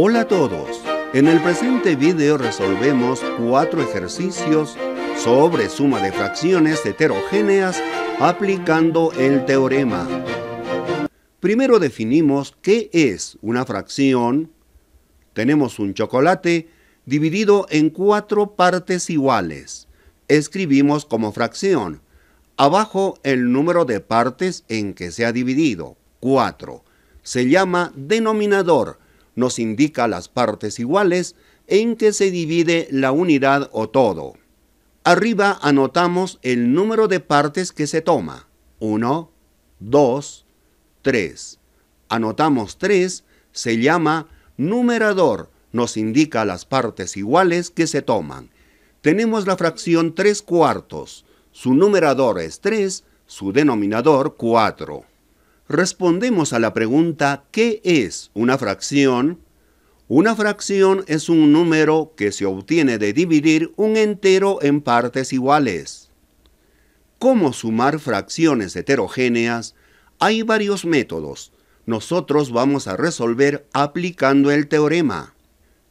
Hola a todos. En el presente video resolvemos cuatro ejercicios sobre suma de fracciones heterogéneas aplicando el teorema. Primero definimos qué es una fracción. Tenemos un chocolate dividido en cuatro partes iguales. Escribimos como fracción. Abajo el número de partes en que se ha dividido, 4. Se llama denominador nos indica las partes iguales en que se divide la unidad o todo. Arriba anotamos el número de partes que se toma. 1, 2, 3. Anotamos 3, se llama numerador, nos indica las partes iguales que se toman. Tenemos la fracción 3 cuartos. Su numerador es 3, su denominador 4 respondemos a la pregunta ¿qué es una fracción? Una fracción es un número que se obtiene de dividir un entero en partes iguales. ¿Cómo sumar fracciones heterogéneas? Hay varios métodos. Nosotros vamos a resolver aplicando el teorema.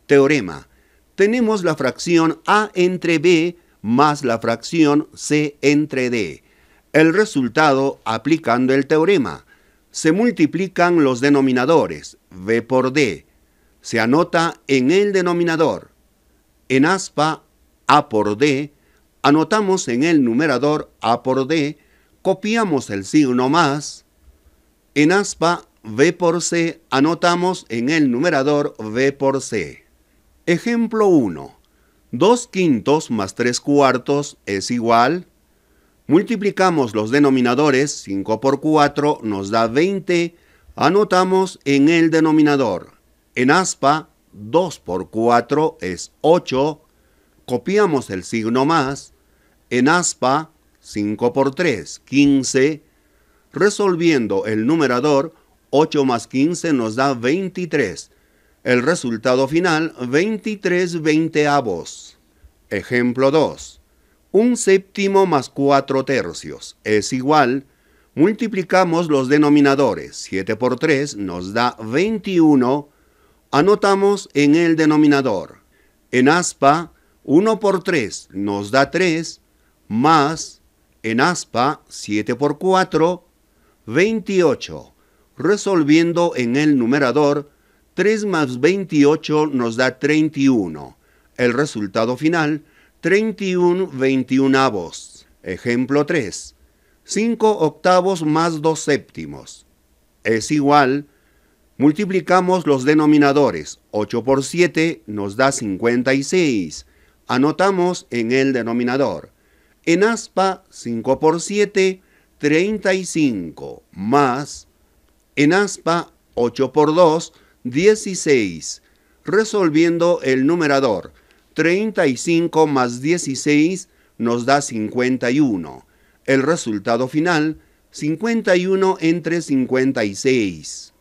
Teorema. Tenemos la fracción A entre B más la fracción C entre D. El resultado aplicando el teorema se multiplican los denominadores, B por D. Se anota en el denominador. En aspa, A por D, anotamos en el numerador A por D, copiamos el signo más. En aspa, B por C, anotamos en el numerador B por C. Ejemplo 1. 2 quintos más 3 cuartos es igual Multiplicamos los denominadores, 5 por 4 nos da 20, anotamos en el denominador. En aspa, 2 por 4 es 8, copiamos el signo más, en aspa 5 por 3, 15, resolviendo el numerador, 8 más 15 nos da 23, el resultado final 23 veinteavos. Ejemplo 2 un séptimo más 4 tercios es igual, multiplicamos los denominadores, 7 por 3 nos da 21, anotamos en el denominador. En aspa, 1 por 3 nos da 3, más en aspa, 7 por 4, 28. Resolviendo en el numerador, 3 más 28 nos da 31. El resultado final 31 veintiunavos. Ejemplo 3. 5 octavos más 2 séptimos. Es igual. Multiplicamos los denominadores. 8 por 7 nos da 56. Anotamos en el denominador. En aspa, 5 por 7, 35 más. En aspa, 8 por 2, 16. Resolviendo el numerador. 35 más 16 nos da 51. El resultado final, 51 entre 56.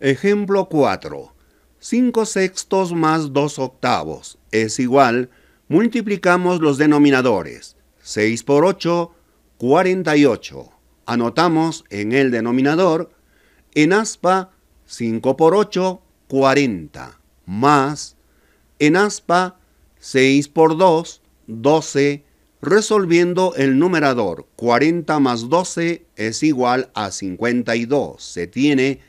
Ejemplo 4. 5 sextos más 2 octavos es igual, multiplicamos los denominadores. 6 por 8, 48. Anotamos en el denominador, en aspa, 5 por 8, 40, más en aspa 6 por 2, 12, resolviendo el numerador 40 más 12 es igual a 52. Se tiene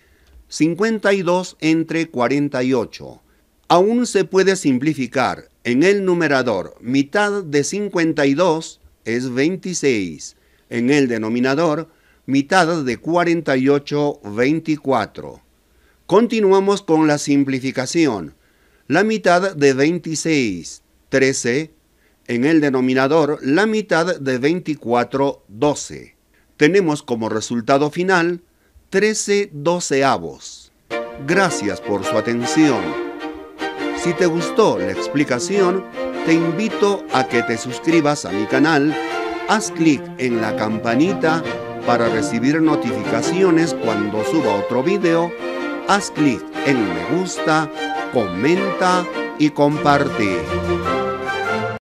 52 entre 48. Aún se puede simplificar en el numerador mitad de 52 es 26. En el denominador mitad de 48, 24. Continuamos con la simplificación la mitad de 26, 13. En el denominador, la mitad de 24, 12. Tenemos como resultado final 13 doceavos. Gracias por su atención. Si te gustó la explicación, te invito a que te suscribas a mi canal, haz clic en la campanita para recibir notificaciones cuando suba otro video, haz clic en me gusta comenta y comparte.